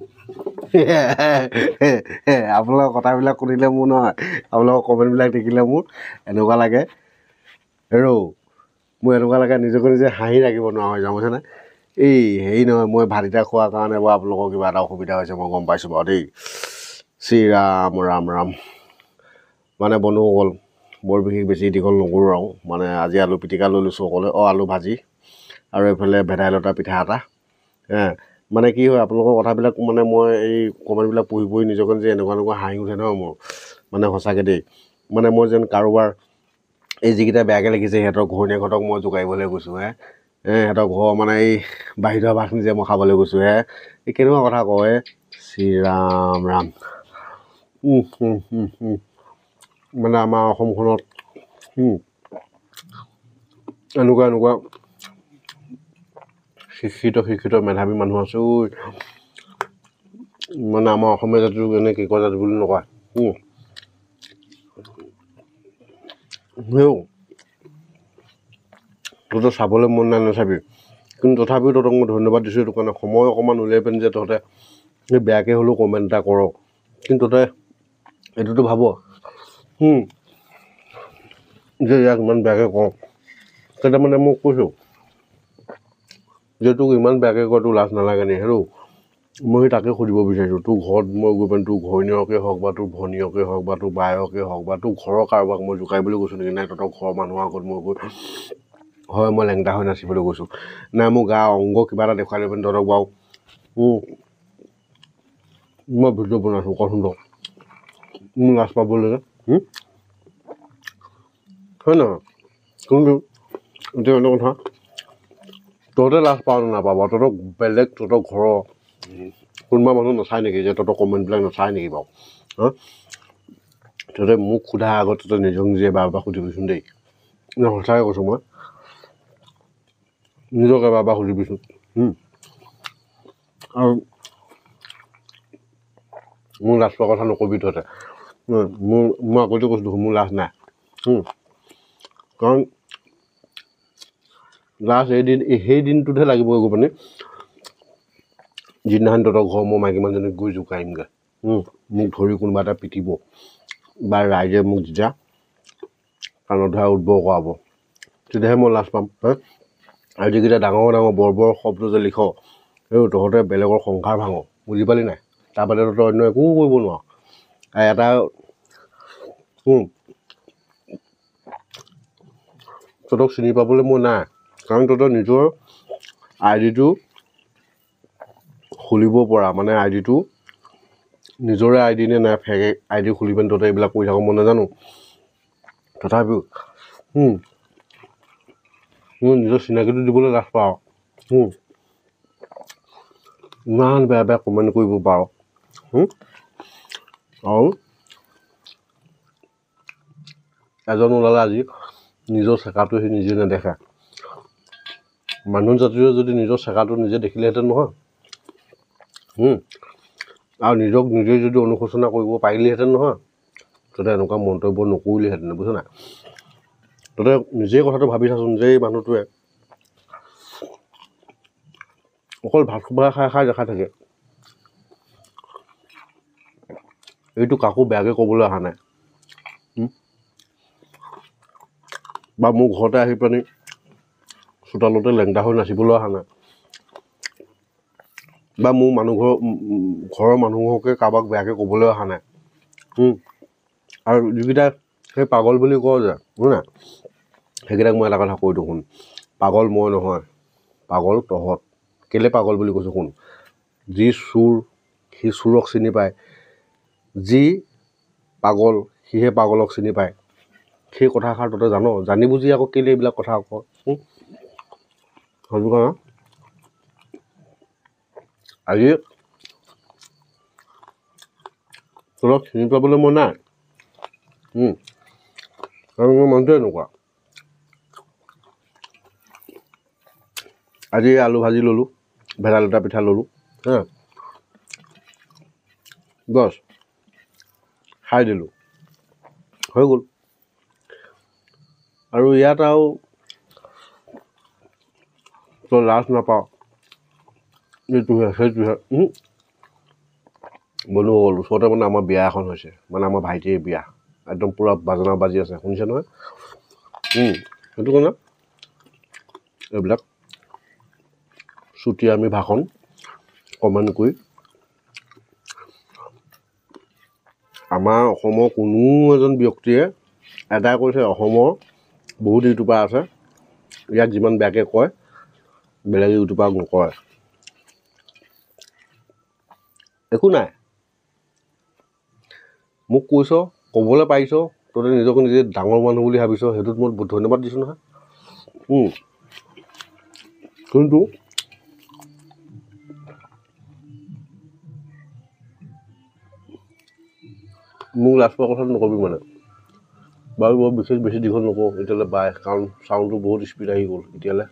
আপোনালোকৰ কথাবিলাক শুনিলে মোৰ নহয় আপোনালোকৰ কমেণ্টবিলাক দেখিলে মোৰ এনেকুৱা লাগে ৰৌ মোৰ এনেকুৱা লাগে নিজকে নিজে হাঁহি ৰাখিব নোৱাৰা হৈ যাওঁ বুজিছেনে এই হেৰি নহয় মই ভাত এটা খোৱাৰ কাৰণে বাৰু আপোনালোকৰ কিবা এটা অসুবিধা হৈছে মই গম পাইছোঁ বাৰু দেই শ্ৰীৰাম ৰাম ৰাম মানে বনো গ'ল বৰ বিশেষ বেছি দীঘল নকৰোঁ আৰু মানে আজি আলু পিটিকা লৈ লৈছোঁ অকলে অঁ আলু ভাজি আৰু এইফালে ভেদাইলতা পিঠা এটা হে মানে কি হয় আপোনালোকৰ কথাবিলাক মানে মই এই কমেণ্টবিলাক পঢ়িবই নিজকে যে এনেকুৱা এনেকুৱা হাঁহি উঠে নহয় মোৰ মানে সঁচাকৈ দেই মানে মই যেন কাৰোবাৰ এই যিকেইটা বেয়াকৈ লাগিছে সিহঁতৰ ঘৈণীয়েকহঁতক মই জোকাৰিবলৈ গৈছোঁ হে সিহঁতৰ ঘৰ মানে এই বাহিৰ ধৰা ভাতখিনি যে মই খাবলৈ গৈছোঁ হে এই কেনেকুৱা কথা কয় হে শ্ৰীৰাম ৰাম মানে আমাৰ অসমখনত এনেকুৱা এনেকুৱা শিক্ষিত শিক্ষিত মেধাৱী মানুহ আছে ঐ মানে আমাৰ অসমীয়া জাতিটো এনে কেকৰ জাতি বুলি নকয় তহঁতে চাবলৈ মন নাই নাচাবি কিন্তু তথাপিও তহঁতক মই ধন্যবাদ দিছোঁ এইটো কাৰণে সময় অকণমান উলিয়াই পিনি যে তহঁতে বেয়াকৈ হ'লেও কমেণ্ট এটা কৰক কিন্তু তহঁতে এইটোতো ভাব যে ইয়াক ইমান বেয়াকৈ কওঁ কেইটামানে মোক কৈছোঁ যে তোক ইমান বেয়াকৈ তোৰ লাজ নালাগে নেকি হেৰু মই সেই তাকে সুধিব বিচাৰিছোঁ তোৰ ঘৰত মই গৈ পিনি তোৰ ঘৈণীয়েকে হওক বা তোৰ ভনীয়কেই হওক বা তোৰ বায়েকে হওক বা তোৰ ঘৰৰ কাৰোবাক মই জোকাৰিবলৈ বুলি নেকি নাই তহঁতৰ ঘৰৰ মানুহৰ আগত মই গৈ হয় মই লেংদা হৈ নাচিবলৈ গৈছোঁ নাই মোৰ গা অংগ কিবা এটা দেখুৱাই দিব পিনি তহঁতক বাৰু মই ভিডিঅ' বনাইছোঁ কচোন তোক মোৰ লাজ পাবলৈ হয় নহয় কোনটো এতিয়া কথা তহঁতে লাজ পাৱ নাপাবা তহঁতৰ বেলেগ তহঁতৰ ঘৰৰ কোনোবা মানুহ নাচায় নেকি যে তহঁতৰ কমেণ্টবিলাক নাচায় নেকি বাৰু হা তহঁতে মোক সোধাৰ আগত তহঁতে নিজক নিজে বাৰ বাৰ সুধিবিচোন দেই সঁচাকৈ কৈছোঁ মই নিজকে বাৰ বাৰ সুধিবিচোন আৰু মোৰ লাজ পোৱা কথা নক'বি তহঁতে মোৰ মই আগতে কৈছোঁ মোৰ লাজ নাই কাৰণ লাষ্ট এদিন সেই দিনটোতহে লাগিবগৈ গৈ পানী যিদিনাখন তহঁতৰ ঘৰ মই মাইকী মানুহজনীক গৈ জোকাৰিমগৈ মোক ধৰি কোনোবা এটা পিটিব বা ৰাইজে মোক যেতিয়া কাণত ধৰা উদ্ভৱ কৰাব তেতিয়াহে মই লাজ পাম হা আৰু যিকেইটা ডাঙৰ ডাঙৰ বৰ বৰ শব্দ যে লিখ এই তহঁতে বেলেগৰ সংসাৰ ভাঙ বুজি পালি নাই তাৰ বাদে তহঁতৰ অন্য একো কৰিব নোৱাৰ এটা তহঁতক চিনি পাবলৈ মই নাই কাৰণ তহঁতৰ নিজৰ আই ডিটো খুলিব পৰা মানে আই ডিটো নিজৰে আই ডি নে নাই ফেক আই ডি খুলি পিনি তহঁতে এইবিলাক কৰি থাকোঁ মই নাজানো তথাপিও মোৰ নিজৰ চিনাকিটো দিবলৈ লাজ পাওঁ ইমান বেয়া বেয়া কমেণ্ট কৰিব পাৰ আৰু এজন ওলালে আজি নিজৰ চেকাটো সি নিজে নেদেখে মানুহ জাতিটোৱে যদি নিজৰ চেকাটো নিজে দেখিলেহেঁতেন নহয় আৰু নিজক নিজে যদি অনুশোচনা কৰিব পাৰিলেহেঁতেন নহয় তাতে এনেকুৱা মন্তব্য নকৰিলেহেঁতেন বুজিছে নাই তাতে নিজেই কথাটো ভাবি চাচোন যে এই মানুহটোৱে অকল ভাত খোপা খাই খাই দেখাই থাকে এইটো কাকো বেয়াকৈ ক'বলৈ অহা নাই বা মোৰ ঘৰতে আহি পেলাই চোতালতে লেংদা হৈ নাচিবলৈ অহা নাই বা মোৰ মানুহঘৰ ঘৰৰ মানুহকে কাৰোবাক বেয়াকৈ ক'বলৈ অহা নাই আৰু যিকেইটা সেই পাগল বুলি কওঁ যে শুনে সেইকেইটাক মই এটা কথা কৈ দিওঁ শুন পাগল মই নহয় পাগল তহঁত কেলৈ পাগল বুলি কৈছোঁ শুন যি চোৰ সি চোৰক চিনি পায় যি পাগল সিহে পাগলক চিনি পায় সেই কথাষাৰ তহঁতে জান জানি বুজি আকৌ কেলৈ এইবিলাক কথা আকৌ en tout cas. Hein. Allez. Voilà, c'est une pas bonne monnaie. Hum. On va manger, nous, quoi. Allez, allô, vas-y, Lolo. Ben, allô, tapis, Lolo. Hein. Gosse. Hi, Lolo. Hi, Lolo. আৰু ইয়াত আৰু så Lars mig bare, এই তুহে সেই ওচৰতে মানে আমাৰ বিয়া এখন হৈছে মানে আমাৰ ভাইটিৰ বিয়া একদম পূৰা বাজনা বাজি আছে শুনিছে নহয় সেইটো কাৰণে এইবিলাক চুটিয়া আমি ভাষণ কমেণ্ট কৰি আমাৰ অসমৰ কোনো এজন ব্যক্তিয়ে এটাই কৰিছে অসমৰ বহুত ইউটিউবাৰ আছে ইয়াক যিমান বেয়াকৈ কয় বেলেগে ইউটিউবাৰক নকয় একো নাই মোক কৈছ ক'বলৈ পাৰিছ তহঁতে নিজকে নিজে ডাঙৰ মানুহ বুলি ভাবিছ সেইটোত মই বহুত ধন্যবাদ দিছোঁ নহয় কিন্তু মোক লাজ পোৱা কথাটো নক'বি মানে বাৰু মই বিশেষ বেছি দীঘল নকওঁ এতিয়ালৈ বাই কাৰণ চাউণ্ডটো বহুত স্পীড আহি গ'ল এতিয়ালৈ